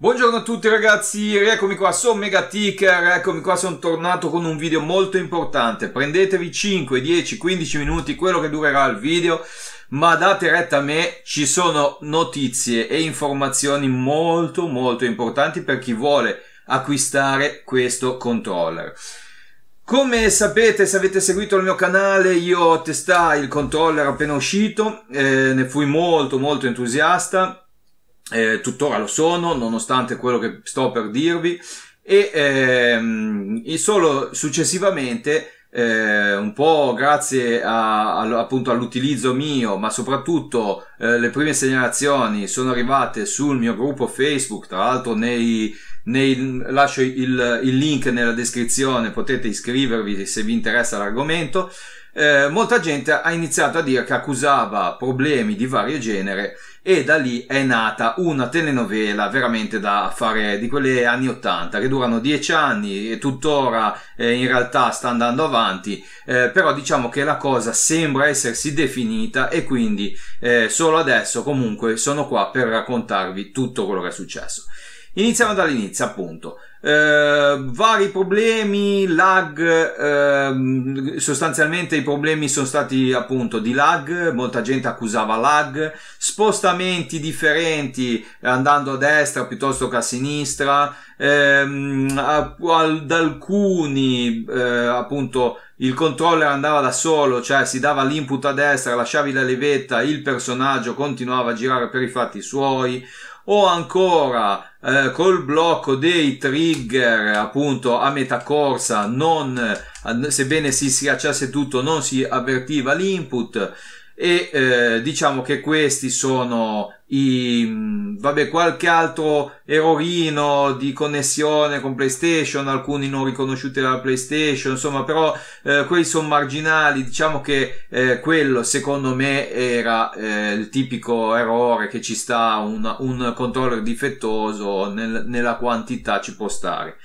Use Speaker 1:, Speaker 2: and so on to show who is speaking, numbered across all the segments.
Speaker 1: Buongiorno a tutti ragazzi, eccomi qua, sono Megaticker, eccomi qua, sono tornato con un video molto importante. Prendetevi 5, 10, 15 minuti, quello che durerà il video, ma date retta a me, ci sono notizie e informazioni molto molto importanti per chi vuole acquistare questo controller. Come sapete, se avete seguito il mio canale, io testai il controller appena uscito, eh, ne fui molto molto entusiasta eh, tuttora lo sono, nonostante quello che sto per dirvi, e, ehm, e solo successivamente eh, un po' grazie a, a, appunto all'utilizzo mio, ma soprattutto eh, le prime segnalazioni sono arrivate sul mio gruppo Facebook, tra l'altro nei, nei, lascio il, il, link nella descrizione, potete iscrivervi se vi interessa l'argomento. Eh, molta gente ha iniziato a dire che accusava problemi di vario genere e da lì è nata una telenovela veramente da fare di quelle anni 80 che durano dieci anni e tuttora eh, in realtà sta andando avanti eh, però diciamo che la cosa sembra essersi definita e quindi eh, solo adesso comunque sono qua per raccontarvi tutto quello che è successo Iniziamo dall'inizio, appunto. Eh, vari problemi, lag, eh, sostanzialmente i problemi sono stati appunto di lag, molta gente accusava lag, spostamenti differenti eh, andando a destra piuttosto che a sinistra, ehm, ad alcuni eh, appunto il controller andava da solo, cioè si dava l'input a destra, lasciavi la levetta, il personaggio continuava a girare per i fatti suoi, o ancora eh, col blocco dei trigger appunto a metà corsa non eh, sebbene si schiacciasse tutto non si avvertiva l'input e eh, diciamo che questi sono i, vabbè, qualche altro errorino di connessione con PlayStation, alcuni non riconosciuti dalla PlayStation, insomma, però eh, quelli sono marginali. Diciamo che eh, quello, secondo me, era eh, il tipico errore che ci sta un, un controller difettoso nel, nella quantità ci può stare.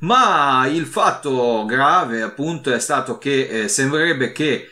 Speaker 1: Ma il fatto grave, appunto, è stato che eh, sembrerebbe che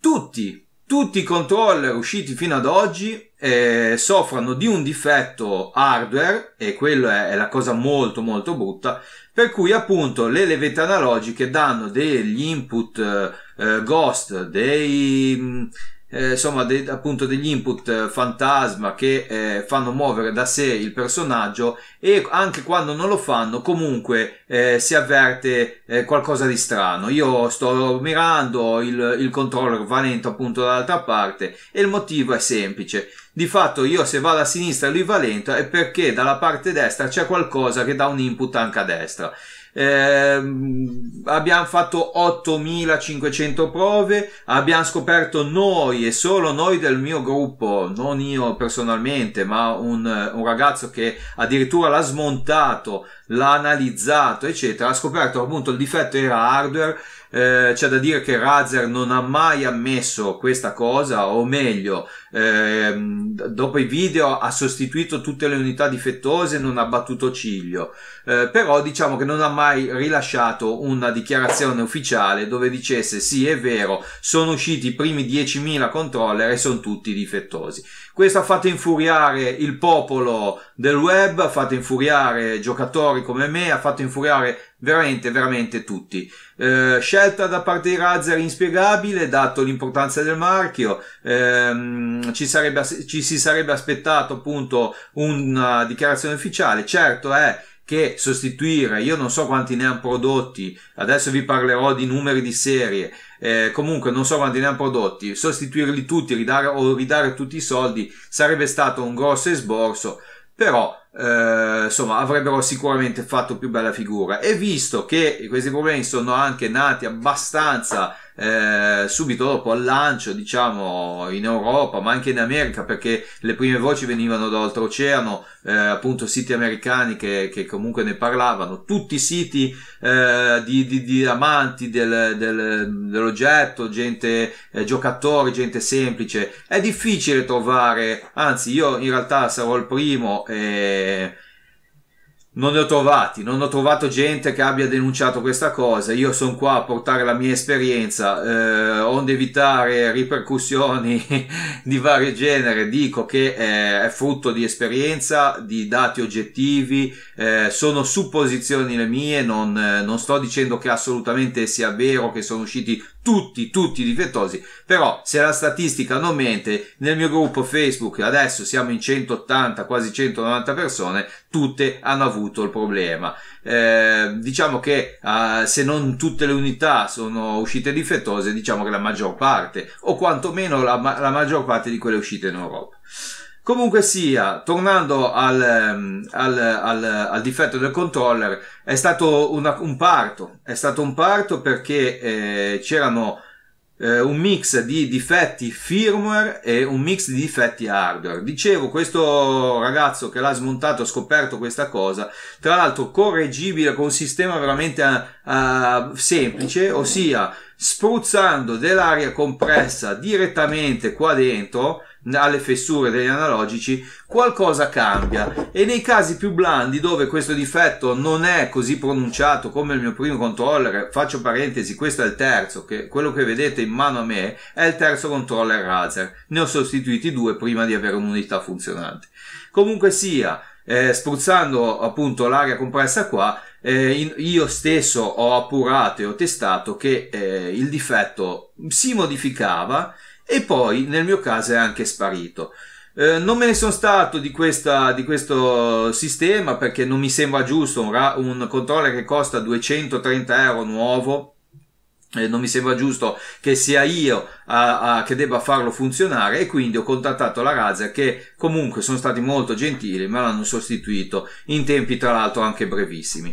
Speaker 1: tutti tutti i controller usciti fino ad oggi eh, soffrono di un difetto hardware e quella è la cosa molto molto brutta per cui appunto le levette analogiche danno degli input eh, eh ghost, dei eh, insomma de- appunto degli input eh, fantasma che eh, fanno muovere da sé il personaggio e anche quando non lo fanno comunque eh, si avverte eh, qualcosa di strano io sto mirando il, il controller va lento appunto dall'altra parte e il motivo è semplice di fatto io se vado a sinistra e lui va lento è perché dalla parte destra c'è qualcosa che dà un input anche a destra eh, abbiamo fatto 8500 prove, abbiamo scoperto noi e solo noi del mio gruppo, non io personalmente, ma un, un ragazzo che addirittura l'ha smontato l'ha analizzato, eccetera, ha scoperto appunto il difetto era hardware. Eh, c'è da dire che Razer non ha mai ammesso questa cosa, o meglio, ehm, dopo i video ha sostituito tutte le unità difettose, e non ha battuto ciglio, eh, però diciamo che non ha mai rilasciato una dichiarazione ufficiale dove dicesse sì è vero, sono usciti i primi 10.000 controller e sono tutti difettosi. Questo ha fatto infuriare il popolo del web, ha fatto infuriare giocatori come me, ha fatto infuriare veramente, veramente tutti. Eh, scelta da parte di Razer inspiegabile, dato l'importanza del marchio, ehm, ci, sarebbe, ci si sarebbe aspettato appunto una dichiarazione ufficiale. Certo è che sostituire, io non so quanti ne hanno prodotti, adesso vi parlerò di numeri di serie, eh, comunque non so quanti ne hanno prodotti, sostituirli tutti ridare, o ridare tutti i soldi sarebbe stato un grosso esborso, però eh, insomma avrebbero sicuramente fatto più bella figura e visto che questi problemi sono anche nati abbastanza eh, subito dopo al lancio, diciamo in Europa, ma anche in America, perché le prime voci venivano da oltreoceano, eh, appunto siti americani che, che, comunque ne parlavano, tutti i siti eh, di, di, di, amanti del, del, dell'oggetto, gente, eh, giocatori, gente semplice. È difficile trovare, anzi io in realtà sarò il primo. Eh, non ne ho trovati, non ho trovato gente che abbia denunciato questa cosa. Io sono qua a portare la mia esperienza, eh, onde evitare ripercussioni di vario genere. Dico che eh, è frutto di esperienza, di dati oggettivi, eh, sono supposizioni le mie, non, eh, non sto dicendo che assolutamente sia vero che sono usciti tutti, tutti difettosi, però se la statistica non mente, nel mio gruppo Facebook adesso siamo in 180, quasi 190 persone, tutte hanno avuto il problema. Eh, diciamo che eh, se non tutte le unità sono uscite difettose, diciamo che la maggior parte, o quantomeno la, la maggior parte di quelle uscite in Europa. Comunque sia, tornando al, ehm, al, al, al difetto del controller, è stato una, un parto, è stato un parto perché eh, c'erano eh, un mix di difetti firmware e un mix di difetti hardware. Dicevo, questo ragazzo che l'ha smontato ha scoperto questa cosa, tra l'altro correggibile con un sistema veramente uh, semplice, ossia spruzzando dell'aria compressa direttamente qua dentro, alle fessure degli analogici, qualcosa cambia. E nei casi più blandi, dove questo difetto non è così pronunciato come il mio primo controller, faccio parentesi, questo è il terzo, che quello che vedete in mano a me è il terzo controller Razer. Ne ho sostituiti due prima di avere un'unità funzionante. Comunque sia, eh, spruzzando appunto l'aria compressa qua, eh, io stesso ho appurato e ho testato che eh, il difetto si modificava e poi nel mio caso è anche sparito. Eh, non me ne sono stato di, questa, di, questo sistema perché non mi sembra giusto un, ra- un controller che costa 230 euro nuovo eh, non mi sembra giusto che sia io a, a, che debba farlo funzionare e quindi ho contattato la Razer che comunque sono stati molto gentili ma l'hanno sostituito in tempi tra l'altro anche brevissimi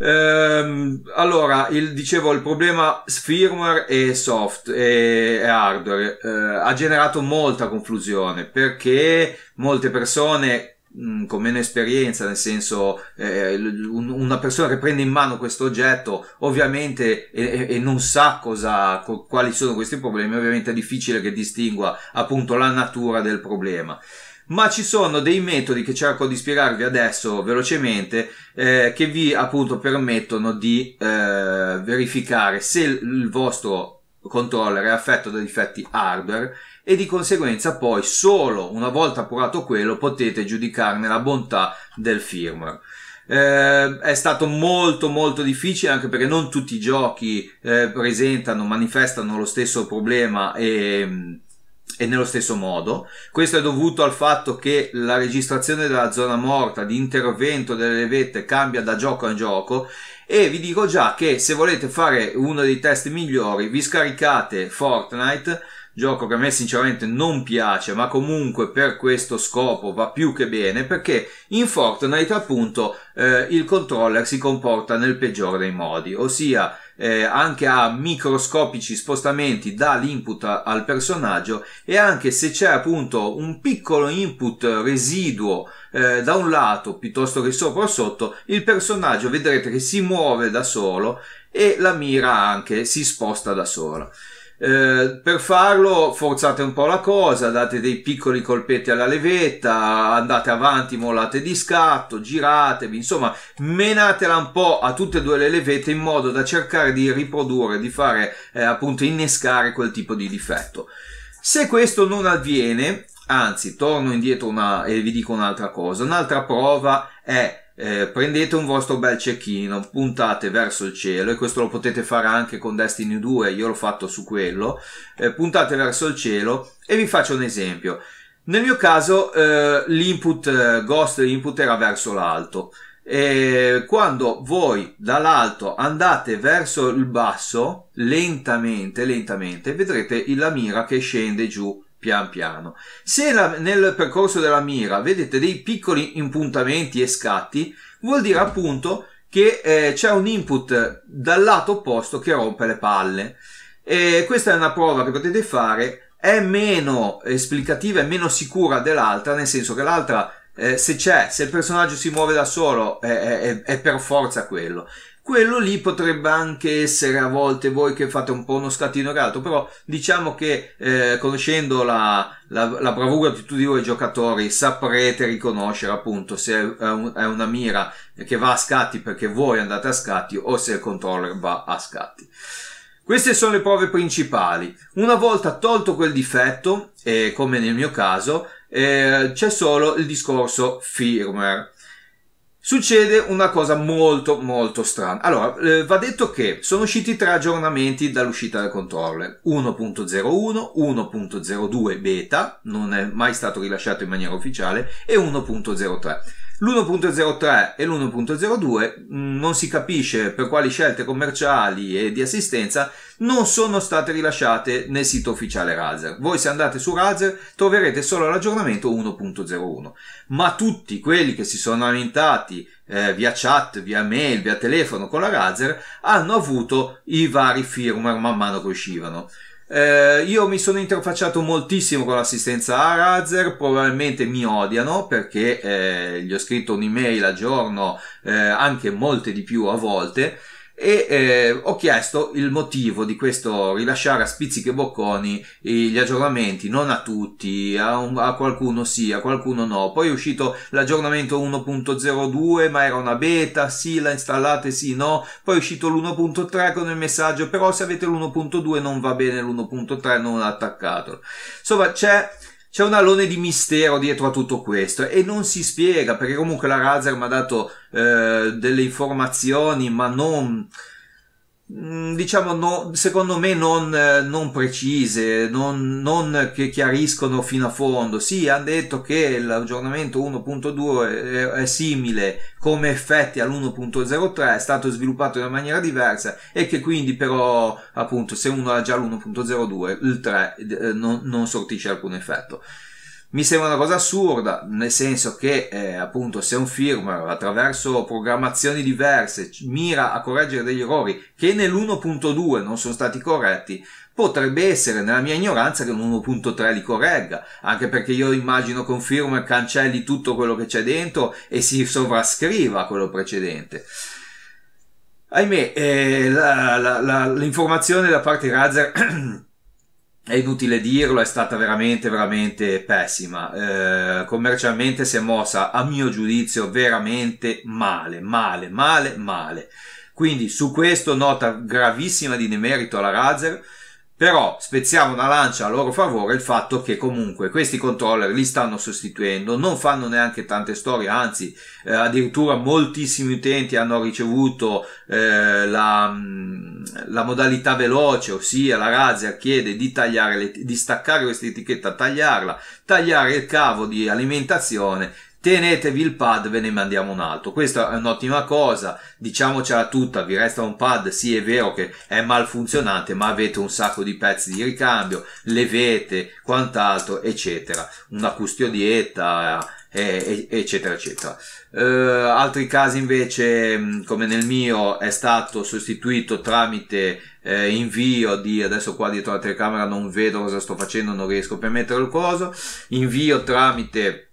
Speaker 1: ehm, allora il, dicevo il problema firmware e soft e, e hardware eh, ha generato molta confusione perché molte persone Mm, con meno esperienza, nel senso eh, un, una persona che prende in mano questo oggetto ovviamente e, e, non sa cosa, co, quali sono questi problemi, ovviamente è difficile che distingua appunto la natura del problema ma ci sono dei metodi che cerco di spiegarvi adesso velocemente eh, che vi appunto permettono di eh, verificare se il vostro controller è affetto da difetti hardware e di conseguenza poi solo una volta appurato quello potete giudicarne la bontà del firmware. Eh, è stato molto molto difficile anche perché non tutti i giochi eh, presentano, manifestano lo stesso problema e, e nello stesso modo. Questo è dovuto al fatto che la registrazione della zona morta di intervento delle levette cambia da gioco a gioco e vi dico già che se volete fare uno dei test migliori vi scaricate Fortnite gioco che a me sinceramente non piace, ma comunque per questo scopo va più che bene, perché in Fortnite appunto eh, il controller si comporta nel peggiore dei modi, ossia eh, anche a microscopici spostamenti dall'input al personaggio e anche se c'è appunto un piccolo input residuo eh, da un lato piuttosto che sopra o sotto, il personaggio vedrete che si muove da solo e la mira anche si sposta da sola. Eh, per farlo forzate un po' la cosa, date dei piccoli colpetti alla levetta, andate avanti, mollate di scatto, giratevi, insomma menatela un po' a tutte e due le levette in modo da cercare di riprodurre, di fare eh, appunto innescare quel tipo di difetto. Se questo non avviene, anzi torno indietro una, e vi dico un'altra cosa, un'altra prova è eh, prendete un vostro bel cecchino, puntate verso il cielo e questo lo potete fare anche con Destiny 2, io l'ho fatto su quello, eh, puntate verso il cielo e vi faccio un esempio. Nel mio caso eh, l'input eh, ghost input era verso l'alto e quando voi dall'alto andate verso il basso lentamente lentamente vedrete la mira che scende giù pian piano. Se la, nel percorso della mira vedete dei piccoli impuntamenti e scatti, vuol dire appunto che eh, c'è un input dal lato opposto che rompe le palle. E questa è una prova che potete fare, è meno esplicativa e meno sicura dell'altra, nel senso che l'altra eh, se c'è, se il personaggio si muove da solo, è, è, è per forza quello quello lì potrebbe anche essere a volte voi che fate un po' uno scattino reato, però diciamo che eh, conoscendo la, la, la, bravura di tutti voi giocatori saprete riconoscere appunto se è, un, è, una mira che va a scatti perché voi andate a scatti o se il controller va a scatti. Queste sono le prove principali. Una volta tolto quel difetto, eh, come nel mio caso, eh, c'è solo il discorso firmware. Succede una cosa molto molto strana. Allora, eh, va detto che sono usciti tre aggiornamenti dall'uscita del controller. 1.01, 1.02 beta, non è mai stato rilasciato in maniera ufficiale, e 1.03. L'1.03 e l'1.02 mm, non si capisce per quali scelte commerciali e di assistenza non sono state rilasciate nel sito ufficiale Razer. Voi se andate su Razer troverete solo l'aggiornamento 1.01, ma tutti quelli che si sono lamentati eh, via chat, via mail, via telefono con la Razer hanno avuto i vari firmware man mano che uscivano. Eh, io mi sono interfacciato moltissimo con l'assistenza a Arazer, probabilmente mi odiano perché eh, gli ho scritto un'email a giorno, eh, anche molte di più a volte e eh, ho chiesto il motivo di questo rilasciare a spizziche bocconi gli aggiornamenti, non a tutti, a, un, a, qualcuno sì, a qualcuno no. Poi è uscito l'aggiornamento 1.02, ma era una beta, sì, la installate, sì, no. Poi è uscito l'1.3 con il messaggio, però se avete l'1.2 non va bene l'1.3, non attaccatelo. Insomma, c'è c'è un alone di mistero dietro a tutto questo e non si spiega perché comunque la Razer mi ha dato eh, delle informazioni ma non Mm, diciamo no, secondo me non, eh, non precise, non, non, che chiariscono fino a fondo. Sì, hanno detto che l'aggiornamento 1.2 è, è, simile come effetti all'1.03, è stato sviluppato in una maniera diversa e che quindi però appunto se uno ha già l'1.02 il 3 eh, non, non sortisce alcun effetto mi sembra una cosa assurda, nel senso che eh, appunto se un firmware eh, attraverso programmazioni diverse mira a correggere degli errori che nell'1.2 non sono stati corretti, potrebbe essere nella mia ignoranza che l'1.3 li corregga, anche perché io immagino che un firmware cancelli tutto quello che c'è dentro e si sovrascriva quello precedente. Ahimè, eh, la, la, la, l'informazione da parte di Razer è inutile dirlo, è stata veramente, veramente pessima. Eh, commercialmente si è mossa, a mio giudizio, veramente male, male, male, male. Quindi su questo nota gravissima di demerito alla Razer però spezziamo una lancia a loro favore il fatto che comunque questi controller li stanno sostituendo, non fanno neanche tante storie, anzi eh, addirittura moltissimi utenti hanno ricevuto eh, la, mm, la, modalità veloce, ossia la Razer chiede di, tagliare le, di staccare questa etichetta, tagliarla, tagliare il cavo di alimentazione tenetevi il pad, ve ne mandiamo un altro. Questa è un'ottima cosa, diciamocela tutta, vi resta un pad, sì è vero che è malfunzionante, ma avete un sacco di pezzi di ricambio, levete, quant'altro, eccetera. Una custodietta, eccetera eccetera eh, altri casi invece mm, come nel mio è stato sostituito tramite eh, invio di adesso qua dietro la telecamera non vedo cosa sto facendo non riesco a permettere il coso invio tramite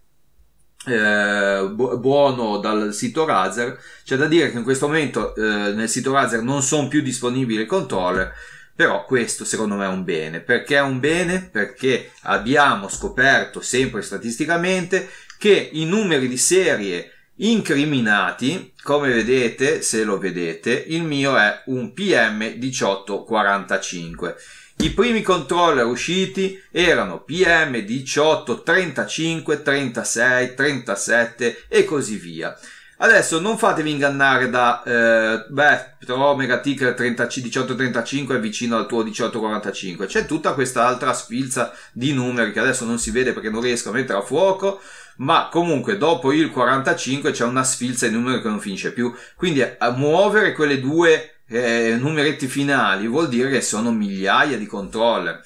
Speaker 1: eh, buono dal sito Razer. C'è da dire che in questo momento eh, nel sito Razer non sono più disponibili i controller, però questo secondo me è un bene. Perché è un bene? Perché abbiamo scoperto sempre statisticamente che i numeri di serie incriminati, come vedete, se lo vedete, il mio è un PM1845 i primi controller usciti erano PM 18, 35, 36, 37 e così via. Adesso non fatevi ingannare da, eh, beh, però Megaticker 1835 è vicino al tuo 1845. C'è tutta questa altra sfilza di numeri che adesso non si vede perché non riesco a mettere a fuoco, ma comunque dopo il 45 c'è una sfilza di numeri che non finisce più. Quindi a eh, muovere quelle due eh, numeretti finali, vuol dire che sono migliaia di controller.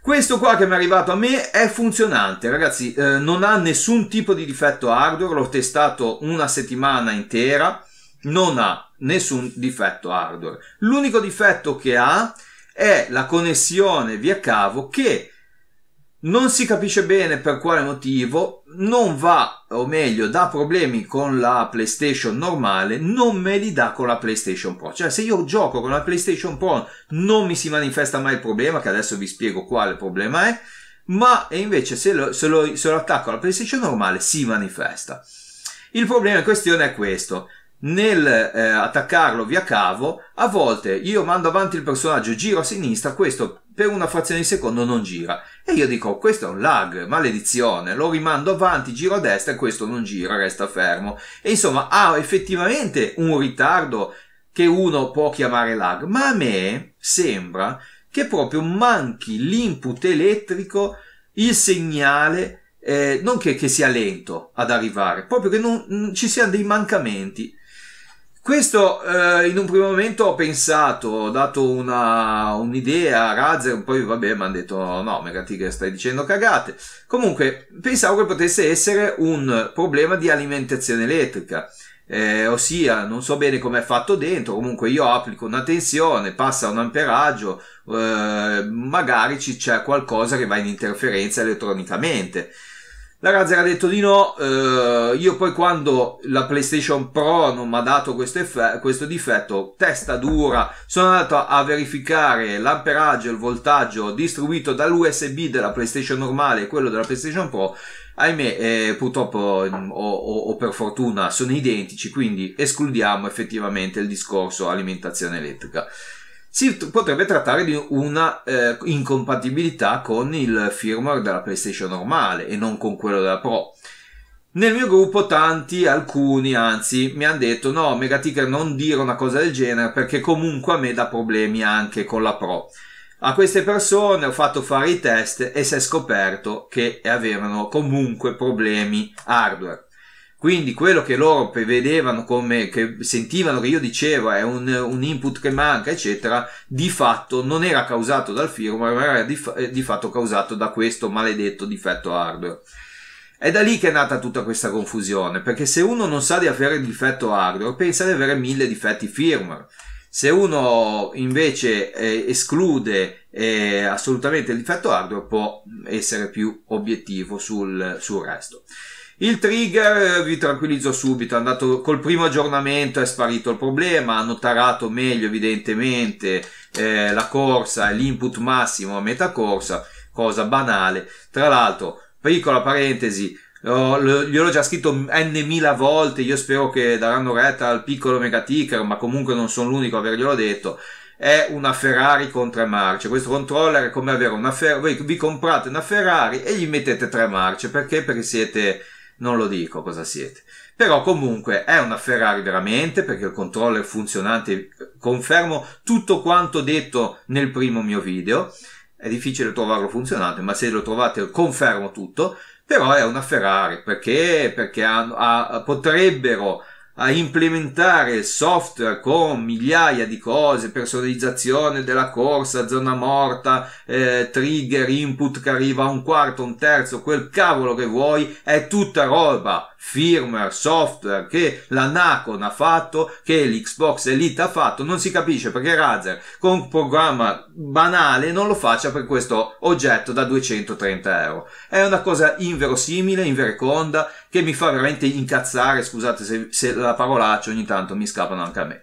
Speaker 1: Questo qua che mi è arrivato a me è funzionante, ragazzi, eh, non ha nessun tipo di difetto hardware, l'ho testato una settimana intera, non ha nessun difetto hardware. L'unico difetto che ha è la connessione via cavo che non si capisce bene per quale motivo, non va, o meglio, dà problemi con la PlayStation normale, non me li dà con la PlayStation Pro. Cioè, se io gioco con la PlayStation Pro non mi si manifesta mai il problema, che adesso vi spiego quale problema è, ma invece se lo, se lo, se lo attacco alla PlayStation normale si manifesta. Il problema in questione è questo nel eh, attaccarlo via cavo, a volte io mando avanti il personaggio, giro a sinistra, questo per una frazione di secondo non gira. E io dico, questo è un lag, maledizione, lo rimando avanti, giro a destra e questo non gira, resta fermo. E insomma, ha effettivamente un ritardo che uno può chiamare lag, ma a me sembra che proprio manchi l'input elettrico, il segnale, eh, non che, che sia lento ad arrivare, proprio che non, ci siano dei mancamenti. Questo eh, in un primo momento ho pensato, ho dato una, un'idea a Razer, poi vabbè mi hanno detto no, no Megatiger stai dicendo cagate. Comunque pensavo che potesse essere un problema di alimentazione elettrica, eh, ossia non so bene com'è fatto dentro, comunque io applico una tensione, passa un amperaggio, eh, magari c'è qualcosa che va in interferenza elettronicamente. La Razer ha detto di no, eh, io poi quando la PlayStation Pro non mi ha dato questo, effe- questo, difetto, testa dura, sono andato a verificare l'amperaggio, e il voltaggio distribuito dall'USB della PlayStation normale e quello della PlayStation Pro, ahimè eh, purtroppo mm, o per fortuna sono identici, quindi escludiamo effettivamente il discorso alimentazione elettrica si potrebbe trattare di una eh, incompatibilità con il firmware della PlayStation normale e non con quello della Pro. Nel mio gruppo tanti, alcuni anzi, mi hanno detto no, Megaticker non dire una cosa del genere perché comunque a me dà problemi anche con la Pro. A queste persone ho fatto fare i test e si è scoperto che avevano comunque problemi hardware. Quindi quello che loro prevedevano come, che sentivano che io dicevo è un, un input che manca, eccetera, di fatto non era causato dal firmware, ma era di, di fatto causato da questo maledetto difetto hardware. È da lì che è nata tutta questa confusione, perché se uno non sa di avere il difetto hardware, pensa di avere mille difetti firmware. Se uno invece eh, esclude eh, assolutamente il difetto hardware, può essere più obiettivo sul, sul resto. Il trigger, eh, vi tranquillizzo subito, è andato col primo aggiornamento, è sparito il problema, hanno tarato meglio evidentemente eh, la corsa e l'input massimo a metà corsa, cosa banale. Tra l'altro, piccola parentesi, gliel'ho già scritto n volte. Io spero che daranno retta al piccolo megaticker, ma comunque non sono l'unico a averglielo detto. È una Ferrari con tre marce. Questo controller è come avere una Ferrari. Voi vi comprate una Ferrari e gli mettete tre marce perché? Perché siete non lo dico cosa siete. Però comunque è una Ferrari veramente perché il controller funzionante, confermo tutto quanto detto nel primo mio video, è difficile trovarlo funzionante, ma se lo trovate confermo tutto, però è una Ferrari perché, perché ha, ha, potrebbero a implementare software con migliaia di cose, personalizzazione della corsa, zona morta, eh, trigger, input che arriva a un quarto, un terzo, quel cavolo che vuoi, è tutta roba firmware, software che la l'Anacon ha fatto, che l'Xbox Elite ha fatto, non si capisce perché Razer con un programma banale non lo faccia per questo oggetto da 230 euro. È una cosa inverosimile, invereconda, che mi fa veramente incazzare, scusate se, se la parolaccia ogni tanto mi scappano anche a me.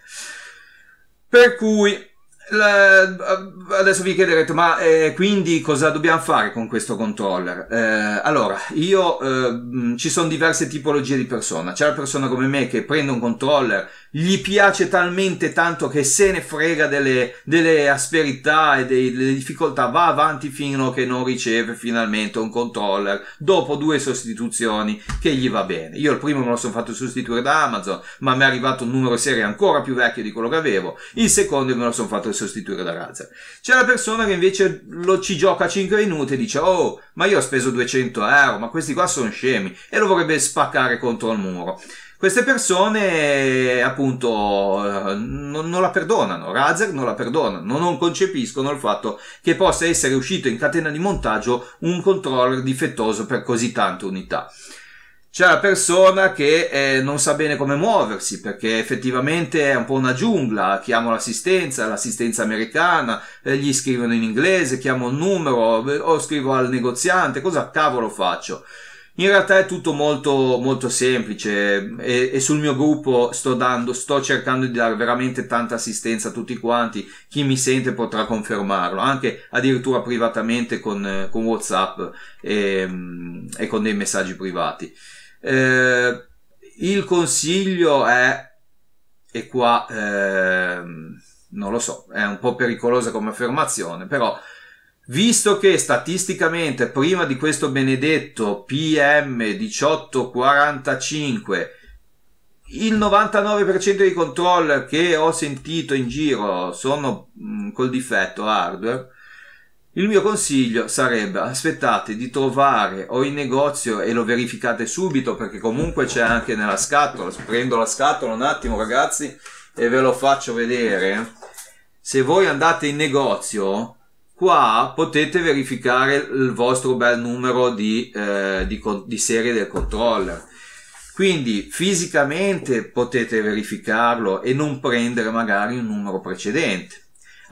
Speaker 1: Per cui eh, adesso vi chiederete, ma eh, quindi cosa dobbiamo fare con questo controller? Eh, allora, io eh, ci sono diverse tipologie di persona. C'è la persona come me che prende un controller gli piace talmente tanto che se ne frega delle, delle asperità e dei, delle difficoltà, va avanti fino a che non riceve finalmente un controller dopo due sostituzioni che gli va bene. Io il primo me lo sono fatto sostituire da Amazon, ma mi è arrivato un numero serie ancora più vecchio di quello che avevo. Il secondo me lo sono fatto sostituire da Razer. C'è la persona che invece lo ci gioca 5 minuti e dice: Oh, ma io ho speso 200 euro, ma questi qua sono scemi e lo vorrebbe spaccare contro il muro. Queste persone, appunto, non, non la perdonano, Razer non la perdonano, non concepiscono il fatto che possa essere uscito in catena di montaggio un controller difettoso per così tante unità c'è la persona che eh, non sa bene come muoversi perché effettivamente è un po' una giungla, chiamo l'assistenza, l'assistenza americana, eh, gli scrivono in inglese, chiamo un numero o scrivo al negoziante, cosa cavolo faccio? In realtà è tutto molto, molto semplice e, e, sul mio gruppo sto dando, sto cercando di dare veramente tanta assistenza a tutti quanti. Chi mi sente potrà confermarlo, anche addirittura privatamente con, con WhatsApp e, e, con dei messaggi privati. Eh, il consiglio è, e qua eh, non lo so, è un po' pericolosa come affermazione, però Visto che statisticamente prima di questo benedetto PM1845 il 99% dei controller che ho sentito in giro sono mh, mm, col difetto hardware, il mio consiglio sarebbe aspettate di trovare o in negozio e lo verificate subito perché comunque c'è anche nella scatola. Prendo la scatola un attimo ragazzi e ve lo faccio vedere. Se voi andate in negozio Qua potete verificare il vostro bel numero di, eh, di, di serie del controller. Quindi fisicamente potete verificarlo e non prendere magari un numero precedente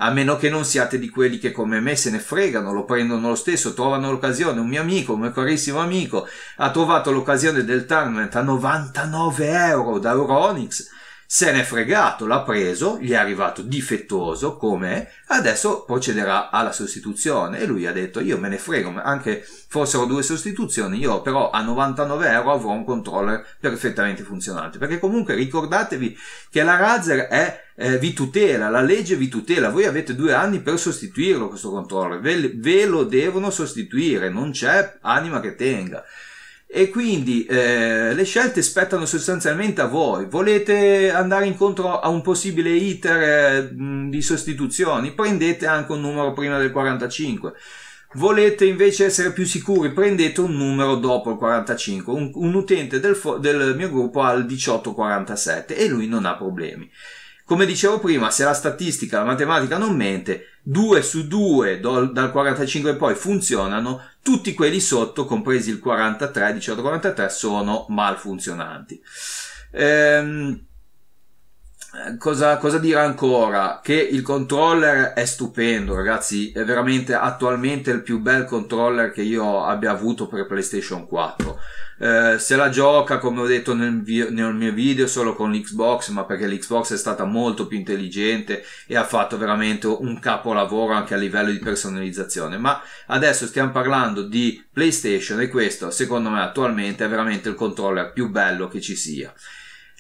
Speaker 1: a meno che non siate di quelli che come me se ne fregano, lo prendono lo stesso, trovano l'occasione. Un mio amico, un mio carissimo amico, ha trovato l'occasione del tournament a 99 euro da Euronix se n'è fregato, l'ha preso, gli è arrivato difettoso come adesso procederà alla sostituzione e lui ha detto io me ne frego, anche fossero due sostituzioni, io però a 99 euro avrò un controller perfettamente funzionante, perché comunque ricordatevi che la Razer è eh, vi tutela, la legge vi tutela, voi avete due anni per sostituirlo questo controller, ve, ve lo devono sostituire, non c'è anima che tenga. E quindi eh, le scelte spettano sostanzialmente a voi. Volete andare incontro a un possibile iter eh, di sostituzioni? Prendete anche un numero prima del 45. Volete invece essere più sicuri? Prendete un numero dopo il 45. Un, un utente del, del mio gruppo ha il 1847 e lui non ha problemi. Come dicevo prima, se la statistica, la matematica non mente, 2 su 2 dal 45 in poi funzionano, tutti quelli sotto, compresi il 43, 18, 43, sono malfunzionanti. Ehm, Cosa, cosa, dire ancora? Che il controller è stupendo, ragazzi. È veramente attualmente il più bel controller che io abbia avuto per PlayStation 4. Eh, se la gioca, come ho detto nel, nel, mio video, solo con l'Xbox, ma perché l'Xbox è stata molto più intelligente e ha fatto veramente un capolavoro anche a livello di personalizzazione. Ma adesso stiamo parlando di PlayStation e questo, secondo me, attualmente è veramente il controller più bello che ci sia.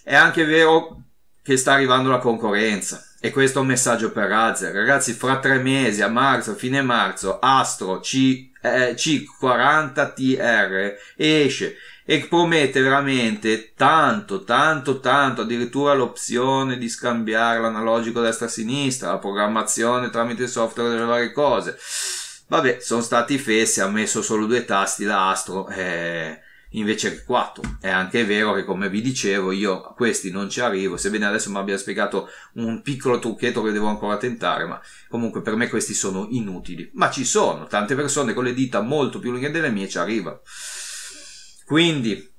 Speaker 1: È anche vero che sta arrivando la concorrenza. E questo è un messaggio per Razer. Ragazzi, fra tre mesi, a marzo, fine marzo, Astro C, eh, 40 tr esce e promette veramente tanto, tanto, tanto, addirittura l'opzione di scambiare l'analogico destra-sinistra, la programmazione tramite software delle varie cose. Vabbè, sono stati fessi, ha messo solo due tasti da Astro. Eh invece che 4. È anche vero che, come vi dicevo, io a questi non ci arrivo, sebbene adesso mi abbia spiegato un piccolo trucchetto che devo ancora tentare, ma comunque per me questi sono inutili. Ma ci sono tante persone con le dita molto più lunghe delle mie ci arrivano. Quindi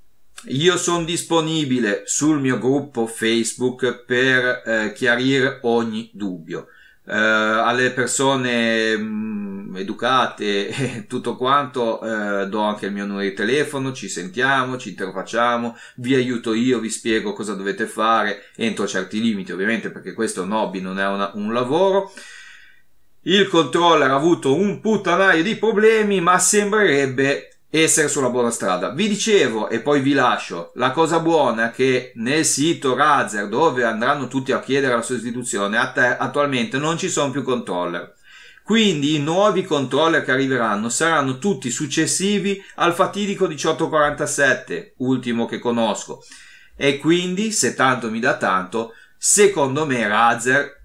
Speaker 1: io sono disponibile sul mio gruppo Facebook per eh, chiarire ogni dubbio eh, alle persone mh, mm, educate e tutto quanto eh, do anche il mio numero di telefono, ci sentiamo, ci interfacciamo, vi aiuto io, vi spiego cosa dovete fare entro certi limiti ovviamente perché questo è un hobby, non è una, un lavoro. Il controller ha avuto un puttanaio di problemi ma sembrerebbe essere sulla buona strada. Vi dicevo e poi vi lascio la cosa buona che nel sito Razer dove andranno tutti a chiedere la sostituzione attualmente non ci sono più controller. Quindi i nuovi controller che arriveranno saranno tutti successivi al fatidico 1847, ultimo che conosco. E quindi, se tanto mi dà tanto, secondo me Razer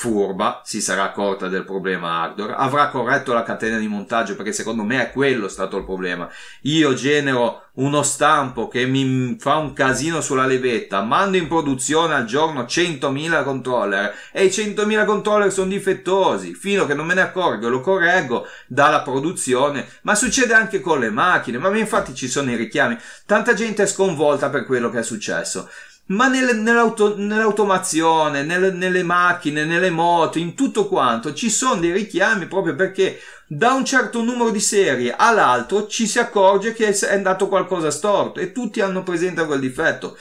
Speaker 1: furba, si sarà accorta del problema Ardor, avrà corretto la catena di montaggio perché secondo me è quello stato il problema. Io genero uno stampo che mi fa un casino sulla levetta, mando in produzione al giorno 100.000 controller e i 100.000 controller sono difettosi, fino a che non me ne accorgo e lo correggo dalla produzione, ma succede anche con le macchine, ma infatti ci sono i richiami, tanta gente è sconvolta per quello che è successo ma nel, nell'auto, nell'automazione, nel, nelle macchine, nelle moto, in tutto quanto ci sono dei richiami proprio perché da un certo numero di serie all'altro ci si accorge che è andato qualcosa storto e tutti hanno presente quel difetto.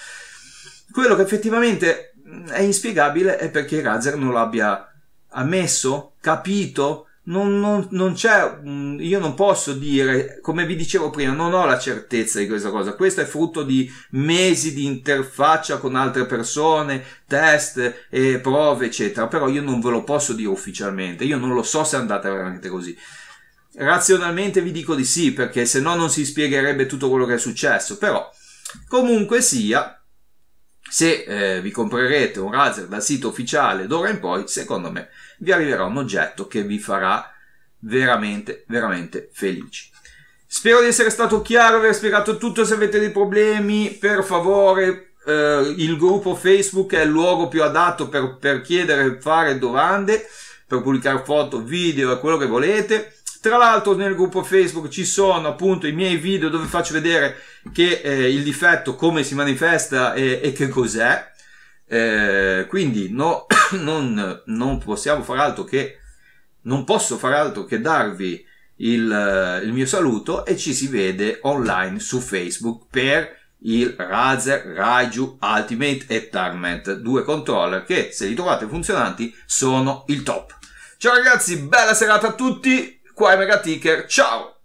Speaker 1: Quello che effettivamente mm, è inspiegabile è perché Razer non l'abbia ammesso, capito, non, non, non, c'è, io non posso dire, come vi dicevo prima, non ho la certezza di questa cosa. Questo è frutto di mesi di interfaccia con altre persone, test, e prove, eccetera. Però io non ve lo posso dire ufficialmente. Io non lo so se è andata veramente così. Razionalmente vi dico di sì, perché se no non si spiegherebbe tutto quello che è successo. Però, comunque sia, se eh, vi comprerete un Razer dal sito ufficiale d'ora in poi, secondo me vi arriverà un oggetto che vi farà veramente, veramente felici. Spero di essere stato chiaro, aver spiegato tutto. Se avete dei problemi, per favore, eh, il gruppo Facebook è il luogo più adatto per, per chiedere, fare domande, per pubblicare foto, video e quello che volete. Tra l'altro nel gruppo Facebook ci sono appunto i miei video dove faccio vedere che, eh, il difetto, come si manifesta e, e che cos'è. Eh, quindi no, non, non, possiamo far altro che non posso far altro che darvi il, eh, il mio saluto e ci si vede online su Facebook per il Razer Raiju Ultimate e Tarmet, due controller che se li trovate funzionanti sono il top. Ciao ragazzi, bella serata a tutti, qua è Mega Ticker, ciao!